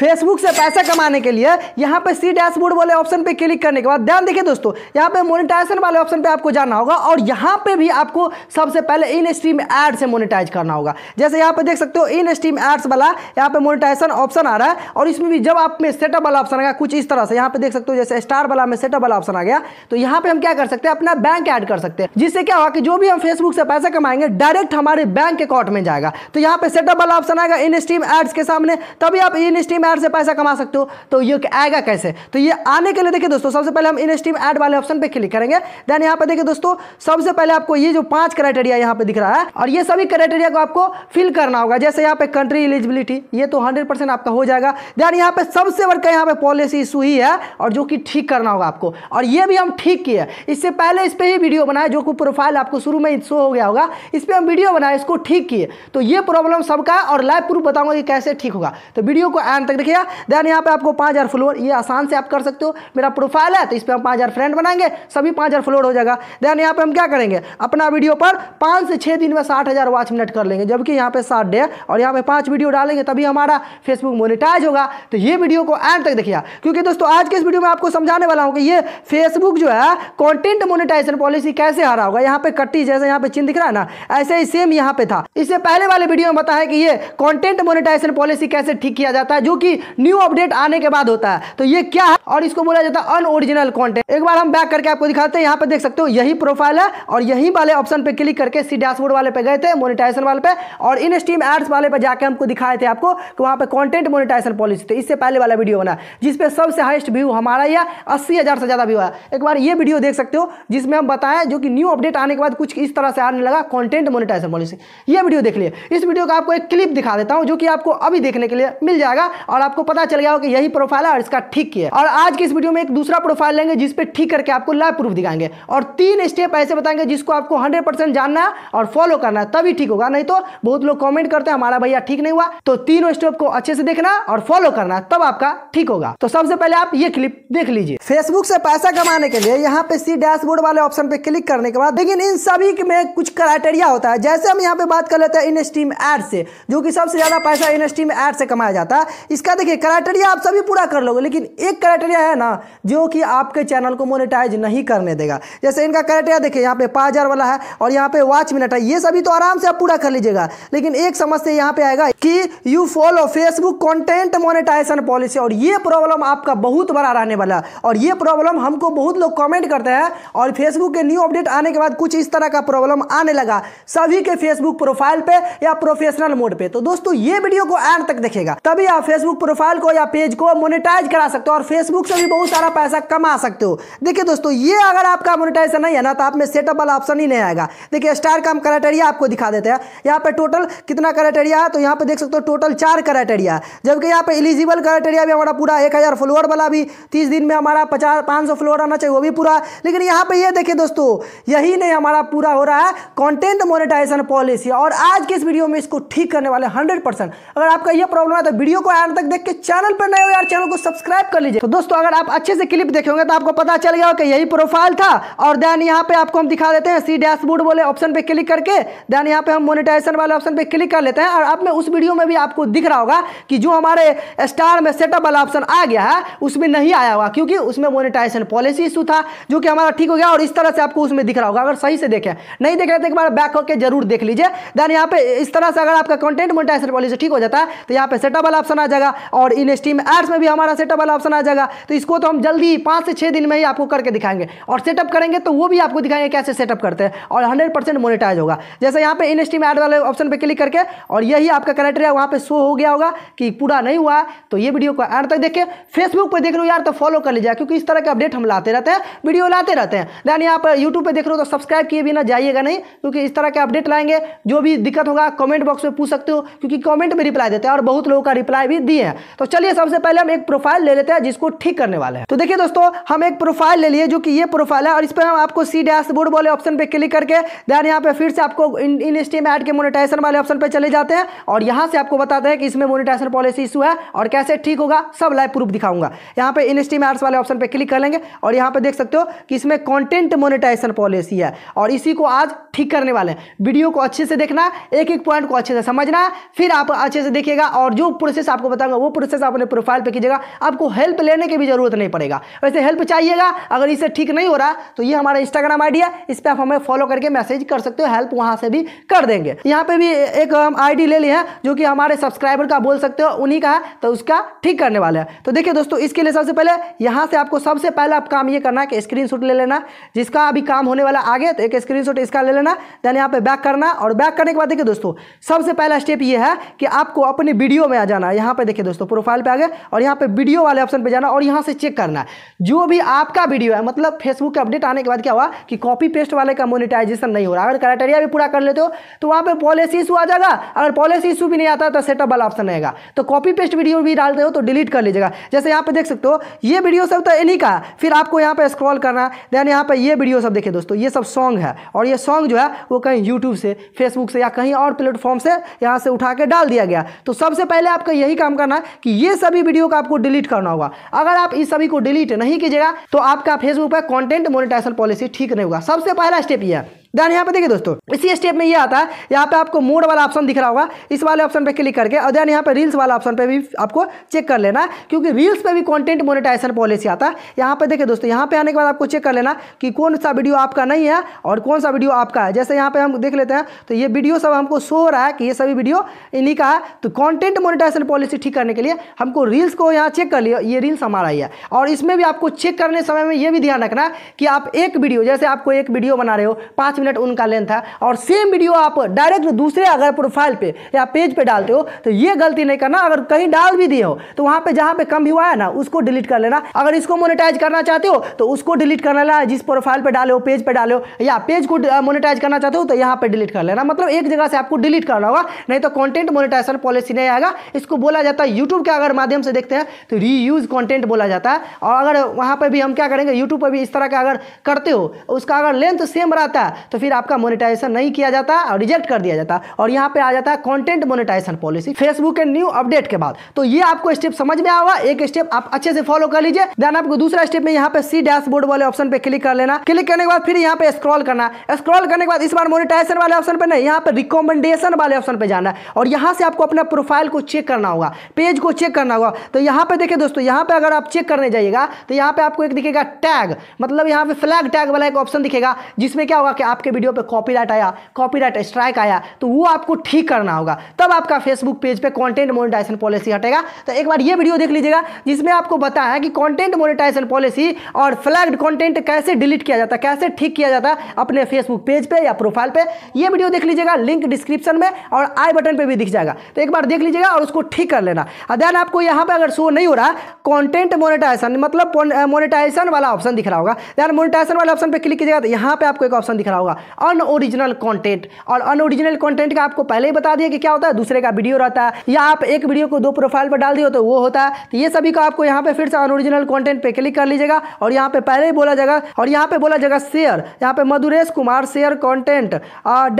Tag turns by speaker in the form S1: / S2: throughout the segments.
S1: Facebook से पैसा कमाने के लिए यहाँ पे सी डैशबोर्ड वाले ऑप्शन पे क्लिक करने के बाद ध्यान देखिए दोस्तों यहाँ पे मोनिटाइजेशन वाले ऑप्शन पे आपको जाना होगा और यहाँ पे भी आपको सबसे पहले इन स्ट्रीम एड से मोनिटाइज करना होगा जैसे यहाँ पे देख सकते हो इन स्ट्रीम एड्स वाला यहाँ पे मोनिटाइजेशन ऑप्शन आ रहा है और इसमें भी जब आप में सेटअप वाला ऑप्शन आएगा कुछ इस तरह से यहाँ पे देख सकते हो जैसे स्टार वाला में सेटअप वाला ऑप्शन आ गया तो यहाँ पे हम क्या कर सकते हैं अपना बैंक ऐड कर सकते हैं जिससे क्या होगा कि जो भी हम फेसबुक से पैसा कमाएंगे डायरेक्ट हमारे बैंक अकाउंट में जाएगा तो यहाँ पे सेटअप वाला ऑप्शन आएगा इन स्ट्रीम एड्स के सामने तभी आप इन स्ट्रीम एड से पैसा कमा सकते हो तो ये आएगा कैसे तो ये आने के लिए देखिए दोस्तों सबसे पहले हम इन स्टीम ऐड वाले ऑप्शन पे क्लिक करेंगे देन यहाँ पे देखिए दोस्तों सबसे पहले आपको ये जो पांच क्राइटेरिया यहाँ पे दिख रहा है और ये सभी क्राइटेरिया को आपको फिल करना होगा जैसे यहाँ पे कंट्री एलिजिबिलिटी ये तो हंड्रेड आपका हो जाएगा देन यहाँ पे सबसे बड़का यहाँ पे पॉलिसी इशू ही है और जो कि ठीक करना होगा आपको और ये भी हम ठीक किए इससे पहले इस पर ही वीडियो बनाए जो कि प्रोफाइल आपको शुरू में शो हो गया होगा इस पर हम वीडियो बनाए इसको ठीक किए तो ये प्रॉब्लम सबका और लाइव प्रूफ बताऊंगा कि कैसे ठीक होगा तो वीडियो को एंड तक किया देन यहाँ पे आपको पाँच हज़ार फ्लोर ये आसान से आप कर सकते हो मेरा प्रोफाइल है तो इस पर हम पाँच हज़ार फ्रेंड बनाएंगे सभी पाँच हज़ार फ्लोर हो जाएगा देन यहाँ पे हम क्या करेंगे अपना वीडियो पर पाँच से छः दिन में साठ हज़ार वॉच मिनट कर लेंगे जबकि यहाँ पे साठ डे और यहाँ पे पाँच वीडियो डालेंगे तभी हमारा फेसबुक मोनिटाइज होगा तो ये वीडियो को एंड तक देखिए क्योंकि दोस्तों आज के इस वीडियो में आपको समझाने वाला हूँ कि ये फेसबुक जो है कॉन्टेंट मोनिटाइजेशन पॉलिसी कैसे आ रहा होगा यहाँ पे कट्टी जैसे यहाँ पे चिन्ह दिख रहा है ना ऐसे ही सेम यहाँ पे था इससे पहले वाले वीडियो में बताया कि ये कॉन्टेंट मोनिटाइजेशन पॉलिसी कैसे ठीक किया जाता है जो कि न्यू अपडेट आने के बाद होता है तो ये क्या है और इसको बोला जाता है अनओरिजिनल कॉन्टेंट एक बार हम बैक करके आपको दिखाते हैं यहाँ पे देख सकते हो यही प्रोफाइल है और यही वाले ऑप्शन पे क्लिक करके सी डैशबोर्ड वाले पे गए थे मोनिटाइजेशन वाले पे और इन स्टीम एड्स वाले पे जाके हमको दिखाए थे आपको कि वहाँ पे कॉन्टेंट मोनिटाइजेशन पॉलिसी थी इससे पहले वाला वीडियो बना जिसपे सबसे हाइस्ट व्यू हमारा या है अस्सी से ज़्यादा व्यू है एक बार ये वीडियो देख सकते हो जिसमें हम बताएं जो कि न्यू अपडेट आने के बाद कुछ इस तरह से आने लगा कॉन्टेंट मोनिटाइजेशन पॉलिसी ये वीडियो देख लिए इस वीडियो का आपको एक क्लिप दिखा देता हूँ जो कि आपको अभी देखने के लिए मिल जाएगा और आपको पता चल गया हो कि यही प्रोफाइल है और इसका ठीक है और आज की इस वीडियो में एक दूसरा प्रोफाइल लेंगे जिसपे ठीक करके आपको लाइव प्रूफ दिखाएंगे और तीन स्टेप ऐसे बताएंगे जिसको आपको हंड्रेड जानना और फॉलो करना है तभी ठीक होगा नहीं तो बहुत लोग कॉमेंट करते हैं हमारा भैया ठीक नहीं हुआ तो तीनों स्टेप को अच्छे से देखना और फॉलो करना तब आपका ठीक होगा तो सबसे पहले आप ये क्लिप देख लीजिए फेसबुक से पैसा कमाने के लिए यहाँ पे सी डैशबोर्ड वाले ऑप्शन पे क्लिक करने के बाद लेकिन इन सभी में कुछ क्राइटेरिया होता है जैसे हम यहाँ पे बात कर लेते हैं इन स्टीम एड से जो कि सबसे ज्यादा पैसा इन स्टीम एड से कमाया जाता है इसका देखिए क्राइटेरिया आप सभी पूरा कर लोगे लेकिन एक क्राइटेरिया है ना जो कि आपके चैनल को मोनेटाइज नहीं करने देगा जैसे इनका क्राइटेरिया देखिए यहाँ पे पाँच वाला है और यहाँ पे वॉच मिनट है ये सभी तो आराम से आप पूरा कर लीजिएगा लेकिन एक समस्या यहाँ पे आएगा कि you follow Facebook content monetization policy और ये प्रॉब्लम आपका बहुत बड़ा रहने वाला है और ये प्रॉब्लम हमको बहुत लोग कॉमेंट करते हैं और फेसबुक के न्यू अपडेट आने के बाद कुछ इस तरह का प्रॉब्लम आने लगा सभी के फेसबुक प्रोफाइल पे या प्रोफेशनल मोड पे तो दोस्तों ये वीडियो को एंड तक देखेगा तभी आप फेसबुक फेसबुक प्रोफाइल को या पेज को मोनेटाइज करा सकते हो और फेसबुक से भी बहुत सारा पैसा कमा सकते हो देखिए दोस्तों ये अगर आपका मोनेटाइजेशन नहीं है ना तो आप में सेटअप वाला ऑप्शन ही नहीं आएगा देखिए स्टार का हम क्राइटेरिया आपको दिखा देते हैं यहाँ पर टोटल कितना क्राइटेरिया है तो यहाँ पर देख सकते हो टोटल चार क्राइटेरिया जबकि यहाँ पर इलिजिबल क्राइटेरिया भी हमारा पूरा एक हज़ार फ्लोर वाला भी तीस दिन में हमारा पचास पाँच सौ फ्लोर आना चाहिए वो भी पूरा लेकिन यहाँ पर ये देखिए दोस्तों यही नहीं हमारा पूरा हो रहा है कॉन्टेंट मोनिटाइजेशन पॉलिसी और आज के इस वीडियो में इसको ठीक करने वाले हंड्रेड अगर आपका यह प्रॉब्लम है तो वीडियो को एंड तक देख के चैनल पर नए हो यार चैनल को सब्सक्राइब कर लीजिए तो दोस्तों अगर आप अच्छे से क्लिप देखेंगे तो आपको पता चल गया कि यही प्रोफाइल था और देन यहाँ पे आपको हम दिखा देते हैं सी डैशबोर्ड बोले ऑप्शन पे क्लिक करके देन यहाँ पे हम मोनिटाइजेशन वाले ऑप्शन पे क्लिक कर लेते हैं और आप में उस वीडियो में भी आपको दिख रहा होगा कि जो हमारे स्टार में सेटअप वाला ऑप्शन आ गया है उसमें नहीं आया होगा क्योंकि उसमें मोनिटाइजेशन पॉलिसी इशू था जो कि हमारा ठीक हो गया और इस तरह से आपको उसमें दिख रहा होगा अगर सही से देखें नहीं देख रहे तो एक बार बैक होकर जरूर देख लीजिए देन यहाँ पे इस तरह से अगर आपका कंटेंट मोनिटाइजेशन पॉलिसी ठीक हो जाता है तो यहाँ पे सेटअप वाला ऑप्शन आ जाएगा जाएगा और इन स्टीम एड्स में भी हमारा सेटअप वाला ऑप्शन आ जाएगा तो इसको तो हम जल्दी पाँच से छः दिन में ही आपको करके दिखाएंगे और सेटअप करेंगे तो वो भी आपको दिखाएंगे कैसे सेटअप करते हैं और हंड्रेड परसेंट मोनिटाइज होगा जैसे यहाँ पर इन स्टीम एड वाले ऑप्शन पर क्लिक करके और यही आपका क्राइटेरिया वहाँ पर शो हो गया होगा कि पूरा नहीं हुआ तो ये वीडियो को एड तक देखिए फेसबुक पर देख लो यार तो फॉलो कर लीजिए क्योंकि इस तरह के अपडेट हम लाते रहते हैं वीडियो लाते रहते हैं दैन यहाँ पर यूट्यूब पर देख रहे हो तो सब्सक्राइब किए ना जाइएगा नहीं क्योंकि इस तरह के अपडेट लाएंगे जो भी दिक्कत होगा कमेंट बॉक्स में पूछ सकते हो क्योंकि कमेंट में रिप्लाई देते हैं और बहुत लोगों का रिप्लाई भी दिए है तो चलिए सबसे पहले हम एक प्रोफाइल ले लेते हैं जिसको ठीक करने वाले हैं तो देखिए दोस्तों हम एक प्रोफाइल ले लिए जो कि ये प्रोफाइल है और इस पर हम आपको सी डैशबोर्ड वाले ऑप्शन पर क्लिक करके देन यहाँ पे फिर से आपको इन स्टीम एड के मोनिटाइजेशन वाले ऑप्शन पर चले जाते हैं और यहाँ से आपको बताते हैं कि इसमें मोनिटाइजेशन पॉलिसी इशू है और कैसे ठीक होगा सब लाइव प्रूफ दिखाऊंगा यहाँ पे इन स्टीम एड्स वाले ऑप्शन पर क्लिक कर लेंगे और यहाँ पे देख सकते हो कि इसमें कॉन्टेंट मोनिटाइजेशन पॉलिसी है और इसी को आज ठीक करने वाले हैं वीडियो को अच्छे से देखना एक एक पॉइंट को अच्छे से समझना फिर आप अच्छे से देखिएगा और जो प्रोसेस आपको बताऊंगा बताऊंगा वो प्रोसेस आप अपने प्रोफाइल पर कीजिएगा आपको हेल्प लेने की भी जरूरत नहीं पड़ेगा वैसे हेल्प चाहिएगा अगर इसे ठीक नहीं हो रहा तो ये हमारा इंस्टाग्राम है इस पर आप हमें फॉलो करके मैसेज कर सकते हो हेल्प वहाँ से भी कर देंगे यहाँ पे भी एक हम आई ले लिया हैं जो कि हमारे सब्सक्राइबर का बोल सकते हो उन्हीं का है तो उसका ठीक करने वाला है तो देखिए दोस्तों इसके लिए सबसे पहले यहाँ से आपको सबसे पहले आप काम ये करना है कि स्क्रीन ले लेना जिसका अभी काम होने वाला आगे तो एक स्क्रीन इसका ले लेना देन यहाँ पे बैक करना और बैक करने के बाद देखिए दोस्तों सबसे पहला स्टेप ये है कि आपको अपनी वीडियो में आ जाना यहाँ पे देखिए दोस्तों प्रोफाइल पे आ गए और यहाँ पे वीडियो वाले ऑप्शन पे जाना और यहाँ से चेक करना है जो भी आपका वीडियो है मतलब फेसबुक के अपडेट आने के बाद क्या हुआ कि कॉपी पेस्ट वाले का मोनिटाइजेशन नहीं हो रहा अगर क्राइटेरिया भी पूरा कर लेते हो तो वहाँ पर पॉलिसी इशू आ जाएगा अगर पॉलिसी इशू भी नहीं आता तो सेटअप वाला ऑप्शन रहेगा तो कॉपी पेस्ट वीडियो भी डालते हो तो डिलीट कर लीजिएगा जैसे यहाँ पर देख सकते हो ये वीडियो सब तो इन्हीं का फिर आपको यहाँ पर स्क्रॉल करना देन यहाँ पर ये वीडियो सब देखे दोस्तों ये सब सॉन्ग है और ये सॉन्ग जो है वो कहीं यूट्यूब से फेसबुक से या कहीं और प्लेटफॉर्म से यहाँ से उठा के डाल दिया गया तो सबसे पहले आपका यही काम करना कि ये सभी वीडियो का आपको डिलीट करना होगा अगर आप इस सभी को डिलीट नहीं कीजिएगा तो आपका फेसबुक पर कॉन्टेंट मोनिटाइजेशन पॉलिसी ठीक नहीं होगा सबसे पहला स्टेप यह है देन यहाँ पे देखिए दोस्तों इसी स्टेप में ये आता है यहाँ पे आपको मोड वाला ऑप्शन दिख रहा होगा इस वाले ऑप्शन पे क्लिक करके और देन यहाँ पे रील्स वाला ऑप्शन पे भी आपको चेक कर लेना क्योंकि रील्स पे भी कंटेंट मोनेटाइजेशन पॉलिसी आता है यहाँ पे देखिए दोस्तों यहाँ पे आने के बाद आपको चेक कर लेना कि कौन सा वीडियो आपका नहीं है और कौन सा वीडियो आपका है जैसे यहाँ पे हम देख लेते हैं तो ये वीडियो सब हमको शो रहा है कि ये सभी वीडियो इन्हीं का है तो कॉन्टेंट मोनिटाइजेशन पॉलिसी ठीक करने के लिए हमको रील्स को यहाँ चेक कर लिया ये रील्स हमारा ही है और इसमें भी आपको चेक करने समय में ये भी ध्यान रखना कि आप एक वीडियो जैसे आपको एक वीडियो बना रहे हो पाँच मिनट उनका लेंथ था और सेम वीडियो आप डायरेक्ट दूसरे अगर प्रोफाइल पे या पेज पे डालते हो तो ये गलती नहीं करना अगर कहीं डाल भी दिए हो तो वहां पे जहां पे कम हुआ है ना उसको डिलीट कर लेना अगर इसको मोनिटाइज करना चाहते हो तो उसको डिलीट कर लेना जिस प्रोफाइल पर डाले हो पेज पर डाले हो या पेज को मोनिटाइज करना चाहते हो तो यहाँ पर डिलीट कर लेना मतलब एक जगह से आपको डिलीट करना होगा नहीं तो कॉन्टेंट मोनिटाइजेशन पॉलिसी नहीं आएगा इसको बोला जाता है यूट्यूब के अगर माध्यम से देखते हैं तो रीयूज कॉन्टेंट बोला जाता है और अगर वहाँ पर भी हम क्या करेंगे यूट्यूब पर भी इस तरह का अगर करते हो उसका अगर लेंथ सेम रहता है तो फिर आपका मोनिटाइजेशन नहीं किया जाता और रिजेक्ट कर दिया जाता और यहाँ पे आ जाता है कॉन्टेंट मोनिटाइजेशन पॉलिसी फेसबुक के न्यू अपडेट के बाद तो ये आपको स्टेप समझ में आवा एक स्टेप आप अच्छे से फॉलो कर लीजिए देन आपको दूसरा स्टेप में यहाँ पे सी डैशबोर्ड वाले ऑप्शन पे क्लिक कर लेना क्लिक करने के बाद फिर यहाँ पे स्क्रॉल करना स्क्रॉल करने के बाद इस बार मोनिटाइजेशन वाले ऑप्शन पे नहीं यहाँ पे रिकॉमेंडेशन वाले ऑप्शन पे जाना है और यहाँ से आपको अपना प्रोफाइल को चेक करना होगा पेज को चेक करना होगा तो यहाँ पे देखिए दोस्तों यहाँ पे अगर आप चेक करने जाइएगा तो यहाँ पे आपको एक दिखेगा टैग मतलब यहाँ पे फ्लैग टैग वाला एक ऑप्शन दिखेगा जिसमें क्या होगा कि आप आपके वीडियो पर कॉपीराइट आया कॉपीराइट स्ट्राइक आया तो वो आपको ठीक करना होगा तब आपका फेसबुक पेज पे कंटेंट मोनेटाइजेशन पॉलिसी हटेगा तो एक बार ये वीडियो देख लीजिएगा जिसमें आपको बताया है कि कंटेंट मोनेटाइजेशन पॉलिसी और फ्लैग्ड कंटेंट कैसे डिलीट किया जाता कैसे ठीक किया जाता है अपने फेसबुक पेज पे या प्रोफाइल पे ये वीडियो देख लीजिएगा लिंक डिस्क्रिप्शन में और आई बटन पे भी दिख जाएगा तो एक बार देख लीजिएगा और उसको ठीक कर लेना देन आपको यहाँ पे अगर शो नहीं हो रहा कंटेंट मोनेटाइजेशन मतलब मोनेटाइजेशन वाला ऑप्शन दिख रहा होगा देन वाले ऑप्शन पर क्लिक कीजिएगा तो यहाँ पर आपको एक ऑप्शन दिख रहा होगा होगा अनओरिजिनल कंटेंट और अनओरिजिनल कंटेंट का आपको पहले ही बता दिया कि क्या होता है दूसरे का वीडियो रहता है या आप एक वीडियो को दो प्रोफाइल पर डाल दिए तो वो होता है तो ये सभी को आपको यहाँ पे फिर से अनओरिजिनल कॉन्टेंट पे क्लिक कर लीजिएगा और यहाँ पे पहले ही बोला जाएगा और यहाँ पे बोला जाएगा शेयर यहाँ पे Madhuresh Kumar share content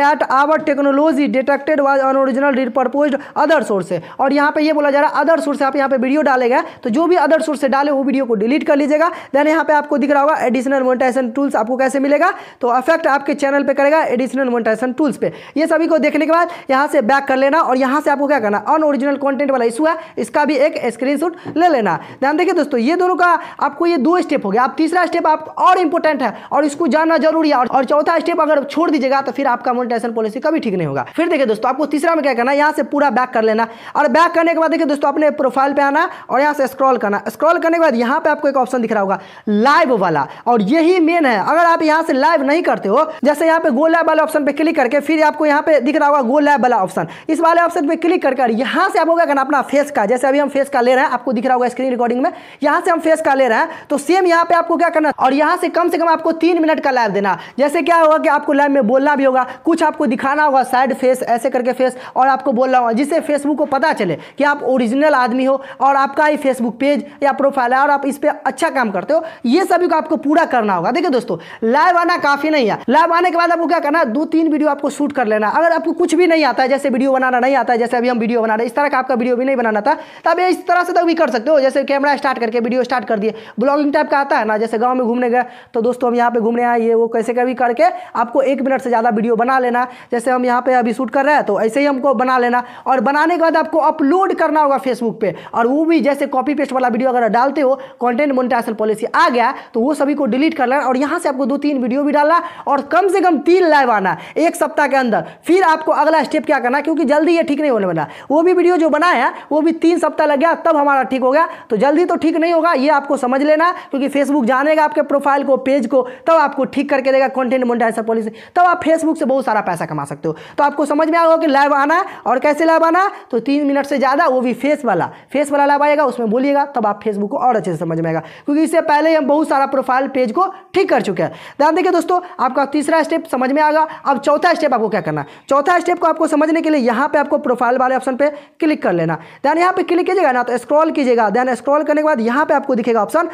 S1: that our technology detected was unoriginal repurpose other source और यहाँ पे ये बोला जा रहा है अदर सोर्स आप यहाँ पे वीडियो डालेगा तो जो भी अदर सोर्स से डाले वो वीडियो को डिलीट कर लीजिएगा देन यहाँ पे आपको दिख रहा होगा एडिशनल मोनिटाइजेशन टूल्स आपको कैसे मिलेगा तो अफेक्ट आपके चैनल पे करेगा एडिशनल मोनिटाइजेशन टूल्स पे ये सभी को देखने के बाद यहाँ से बैक कर लेना और यहाँ से आपको क्या करना अन ओरिजिनल कॉन्टेंट वाला इशू है इसका भी एक स्क्रीनशॉट ले लेना ध्यान देखिए दोस्तों ये दोनों का आपको ये दो स्टेप हो गया आप तीसरा स्टेप आप और इंपॉर्टेंट है और इसको जानना जरूरी है और चौथा स्टेप अगर छोड़ दीजिएगा तो फिर आपका मोनिटाइजेशन पॉलिसी कभी ठीक नहीं होगा फिर देखिए दोस्तों आपको तीसरा में क्या करना यहाँ से पूरा बैक कर लेना और बैक करने के बाद देखिए दोस्तों अपने प्रोफाइल पर आना और यहाँ से स्क्रॉल करना स्क्रॉल करने के बाद यहाँ पे आपको एक ऑप्शन दिख रहा होगा लाइव वाला और यही मेन है अगर आप यहाँ से लाइव नहीं करते हो जैसे यहाँ पे गो लैब वाले ऑप्शन पे क्लिक करके फिर आपको यहाँ पे दिख रहा होगा गो लैब वाला ऑप्शन इस वाले ऑप्शन पे क्लिक कर यहाँ से आप होगा करना अपना फेस का जैसे अभी हम फेस का ले रहे हैं आपको दिख रहा होगा स्क्रीन रिकॉर्डिंग में यहाँ से हम फेस का ले रहे हैं तो सेम यहाँ पे आपको क्या करना और यहाँ से कम से कम आपको तीन मिनट का लैब देना जैसे क्या होगा कि आपको लैब में बोलना भी होगा कुछ आपको दिखाना होगा साइड फेस ऐसे करके फेस और आपको बोलना होगा जिससे फेसबुक को पता चले कि आप ओरिजिनल आदमी हो और आपका ही फेसबुक पेज या प्रोफाइल है और आप इस पर अच्छा काम करते हो ये सभी को आपको पूरा करना होगा देखिए दोस्तों लाइव आना काफ़ी नहीं है लाइव आने के बाद आपको क्या करना दो तीन वीडियो आपको शूट कर लेना अगर आपको कुछ भी नहीं आता है जैसे वीडियो बनाना नहीं आता है जैसे अभी हम वीडियो बना रहे इस तरह का आपका वीडियो भी नहीं बनाना था तो आप इस तरह से तो भी कर सकते हो जैसे कैमरा स्टार्ट करके वीडियो स्टार्ट कर दिए ब्लॉगिंग टाइप का आता है ना जैसे गाँव में घूमने गए तो दोस्तों हम यहाँ पर घूमने आए ये वो कैसे कभी करके आपको एक मिनट से ज़्यादा वीडियो बना लेना जैसे हम यहाँ पर अभी शूट कर रहे हैं तो ऐसे ही हमको बना लेना और बनाने के बाद आपको अपलोड करना होगा फेसबुक पर और वो भी जैसे कॉपी पेस्ट वाला वीडियो अगर डालते हो कॉन्टेंट मोनिटाइजेशन पॉलिसी आ गया तो वो सभी को डिलीट कर लेना और यहाँ से आपको दो तीन वीडियो भी डालना और कम से कम तीन लाइव आना एक सप्ताह के अंदर फिर आपको अगला स्टेप क्या करना क्योंकि जल्दी ये ठीक नहीं होने वाला वो भी वीडियो जो बनाया वो भी तीन सप्ताह लग गया तब हमारा ठीक हो गया तो जल्दी तो ठीक नहीं होगा ये आपको समझ लेना क्योंकि फेसबुक जानेगा आपके प्रोफाइल को पेज को तब आपको ठीक करके देगा कॉन्टेंट मोनिटाइजर पॉलिसी तब आप फेसबुक से बहुत सारा पैसा कमा सकते हो तो आपको समझ में आएगा कि लाइव आना और कैसे लाइव आना तो तीन मिनट से ज़्यादा वो भी फेस वाला फेस वाला लाइव आएगा उसमें बोलिएगा तब आप फेसबुक को और अच्छे से समझ में आएगा क्योंकि इससे पहले हम बहुत सारा प्रोफाइल पेज को ठीक कर चुके हैं ध्यान देखिए दोस्तों आपका तीसरा तीसरा स्टेप समझ में आगा अब चौथा स्टेप आपको क्या करना है चौथा स्टेप को आपको समझने के लिए यहाँ पे आपको प्रोफाइल वाले ऑप्शन पे क्लिक कर लेना देन यहाँ पे क्लिक कीजिएगा ना तो स्क्रॉल कीजिएगा देन स्क्रॉल करने के बाद यहाँ पे आपको दिखेगा ऑप्शन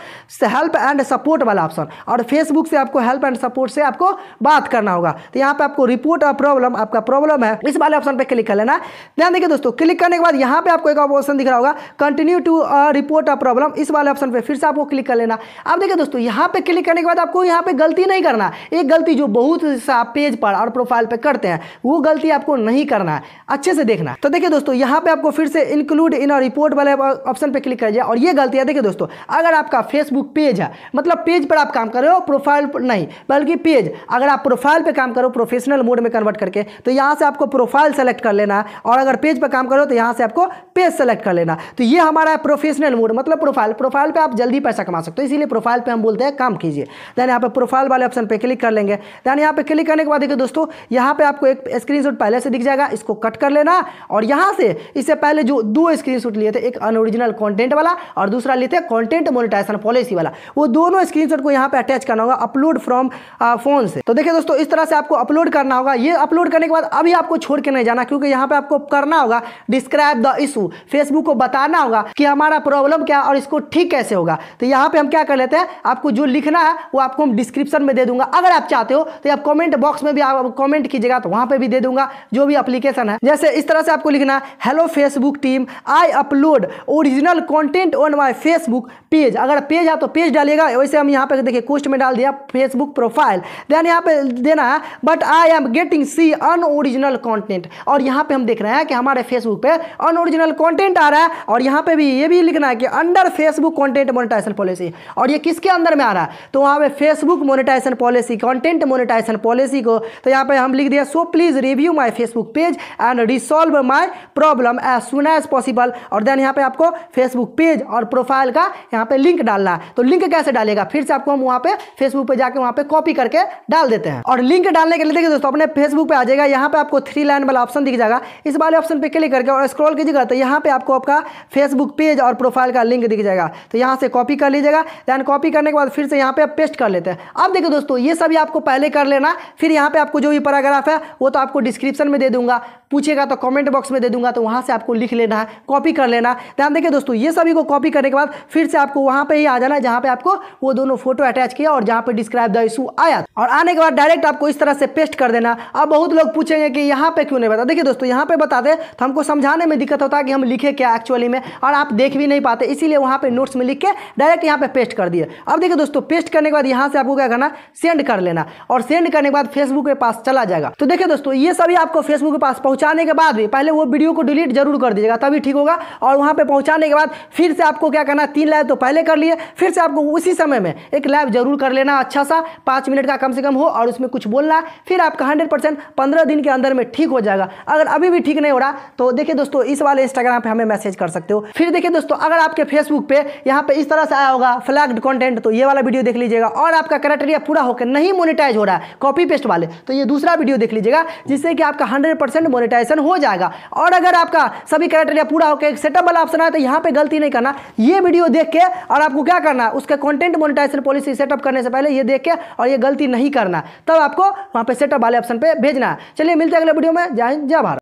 S1: हेल्प एंड सपोर्ट वाला ऑप्शन और फेसबुक से आपको हेल्प एंड सपोर्ट से आपको बात करना होगा तो यहाँ पे आपको रिपोर्ट और प्रॉब्लम आपका प्रॉब्लम है इस वाले ऑप्शन पर क्लिक कर लेना ध्यान देखिए दोस्तों क्लिक करने के बाद यहाँ पे आपको एक ऑप्शन दिख रहा होगा continue to report a problem इस वाले ऑप्शन पर फिर से आपको क्लिक कर लेना अब देखिए दोस्तों यहाँ पे क्लिक करने के बाद आपको यहाँ पे गलती नहीं करना एक गलती जो बहुत बहुत सा पेज पर और प्रोफाइल पर करते हैं वो गलती आपको नहीं करना है अच्छे से देखना तो देखिए दोस्तों यहाँ पर आपको फिर से इंक्लूड इन रिपोर्ट वाले ऑप्शन पर क्लिक कर दिया और ये गलती है देखिए दोस्तों अगर आपका फेसबुक पेज है मतलब पेज पर आप काम कर रहे हो प्रोफाइल पर नहीं बल्कि पेज अगर आप प्रोफाइल पर काम करो प्रोफेशनल मोड में कन्वर्ट करके तो यहाँ से आपको प्रोफाइल सेलेक्ट कर लेना है और अगर पेज पर काम करो तो यहाँ से आपको पेज सेलेक्ट कर लेना तो ये हमारा प्रोफेशनल मोड मतलब प्रोफाइल प्रोफाइल पर आप जल्दी पैसा कमा सकते हो इसीलिए प्रोफाइल पर हम बोलते हैं काम कीजिए देन यहाँ पर प्रोफाइल वाले ऑप्शन पर क्लिक कर लेंगे एंड यहाँ पे क्लिक करने के बाद देखिए दोस्तों यहाँ पे आपको एक स्क्रीनशॉट पहले से दिख जाएगा इसको कट कर लेना और यहाँ से इससे पहले जो दो स्क्रीनशॉट लिए थे एक अनओरिजिनल कंटेंट वाला और दूसरा लिए थे कॉन्टेंट मोनिटाइजेशन पॉलिसी वाला वो दोनों स्क्रीन को यहाँ पर अटैच करना होगा अपलोड फ्रॉम फोन से तो देखिए दोस्तों इस तरह से आपको अपलोड करना होगा ये अपलोड करने के बाद अभी आपको छोड़ के नहीं जाना क्योंकि यहाँ पर आपको करना होगा डिस्क्राइब द इशू फेसबुक को बताना होगा कि हमारा प्रॉब्लम क्या और इसको ठीक कैसे होगा तो यहाँ पे हम क्या कर लेते हैं आपको जो लिखना है वो आपको हम डिस्क्रिप्शन में दे दूंगा अगर आप चाहते हो तो तो आप कॉमेंट बॉक्स में भी आप कॉमेंट कीजिएगा तो वहाँ पर भी दे दूंगा जो भी अप्लीकेशन है जैसे इस तरह से आपको लिखना hello Facebook team I upload original content on my Facebook page अगर पेज है तो पेज डालिएगा वैसे हम यहाँ पे देखिए कोस्ट में डाल दिया फेसबुक प्रोफाइल देन यहाँ पे देना है but I am getting see unoriginal content और यहाँ पे हम देख रहे हैं कि हमारे फेसबुक पे अनओरिजिनल कॉन्टेंट आ रहा है और यहाँ पे भी ये भी लिखना है कि under Facebook content monetization policy और ये किसके अंदर में आ रहा है तो वहाँ पे Facebook monetization policy content monetize monetization policy को तो यहाँ पर हम लिख दिया so please review my Facebook page and resolve my problem as soon as possible और देन यहाँ पर आपको फेसबुक पेज और प्रोफाइल का यहाँ पर लिंक डालना है तो लिंक कैसे डालेगा फिर से आपको हम वहाँ पर फेसबुक पर जाकर वहाँ पर कॉपी करके डाल देते हैं और लिंक डालने के लिए देखिए दोस्तों अपने फेसबुक पर आ जाएगा यहाँ पर आपको थ्री लाइन वाला ऑप्शन दिख जाएगा इस वाले ऑप्शन पर क्लिक करके और स्क्रॉल कीजिएगा तो यहाँ पर आपको आपका फेसबुक पेज और प्रोफाइल का लिंक दिख जाएगा तो यहाँ से कॉपी कर लीजिएगा देन कॉपी करने के बाद फिर से यहाँ पे आप पेस्ट कर लेते हैं अब देखिए दोस्तों ये सभी आपको पहले कर कर लेना फिर यहाँ पे आपको जो भी पैराग्राफ है वो तो आपको डिस्क्रिप्शन में दे दूंगा पूछेगा तो कमेंट बॉक्स में दे दूंगा तो वहाँ से आपको लिख लेना है कॉपी कर लेना ध्यान देखिए दोस्तों ये सभी को कॉपी करने के बाद फिर से आपको वहाँ पे ही आ जाना है जहाँ पे आपको वो दोनों फोटो अटैच किया और जहाँ पे डिस्क्राइब द इशू आया और आने के बाद डायरेक्ट आपको इस तरह से पेस्ट कर देना अब बहुत लोग पूछेंगे कि यहाँ पर क्यों नहीं बता देखिए दोस्तों यहाँ पे बताते तो हमको समझाने में दिक्कत होता है कि हम लिखे क्या एक्चुअली में और आप देख भी नहीं पाते इसीलिए वहाँ पर नोट्स में लिख के डायरेक्ट यहाँ पर पेस्ट कर दिए अब देखिए दोस्तों पेस्ट करने के बाद यहाँ से आपको क्या करना सेंड कर लेना और सेंड सेंड करने के बाद फेसबुक के पास चला जाएगा तो देखिए दोस्तों ये सभी आपको फेसबुक के पास पहुंचाने के बाद भी पहले वो वीडियो को डिलीट जरूर कर दीजिएगा तभी ठीक होगा और वहां पर पहुंचाने के बाद फिर से आपको क्या करना तीन लाइव तो पहले कर लिए फिर से आपको उसी समय में एक लाइव जरूर कर लेना अच्छा सा पांच मिनट का कम से कम हो और उसमें कुछ बोलना फिर आपका हंड्रेड परसेंट पंद्रह दिन के अंदर में ठीक हो जाएगा अगर अभी भी ठीक नहीं हो रहा तो देखिए दोस्तों इस वाले इंस्टाग्राम पे हमें मैसेज कर सकते हो फिर देखिए दोस्तों अगर आपके फेसबुक पे यहाँ पे इस तरह से आया होगा फ्लैग्ड कंटेंट तो ये वाला वीडियो देख लीजिएगा और आपका क्राइटेरिया पूरा होकर नहीं मोनिटाइज हो रहा कॉपी पेस्ट वाले तो ये दूसरा वीडियो देख लीजिएगा जिससे कि आपका हंड्रेड परसेंट मोनिटाइजेशन हो जाएगा और अगर आपका सभी क्राइटेरिया पूरा होकर सेटअप वाला ऑप्शन आए तो यहाँ पर गलती नहीं करना ये वीडियो देख के और आपको क्या करना उसका कॉन्टेंट मोनिटाइजेशन पॉलिसी सेटअप करने से पहले ये देख के और ये गलती नहीं करना तब आपको वहाँ पर सेटअप वाले ऑप्शन पर भेजना है चलिए मिलते हैं अगले वीडियो में जय हिंद जय भारत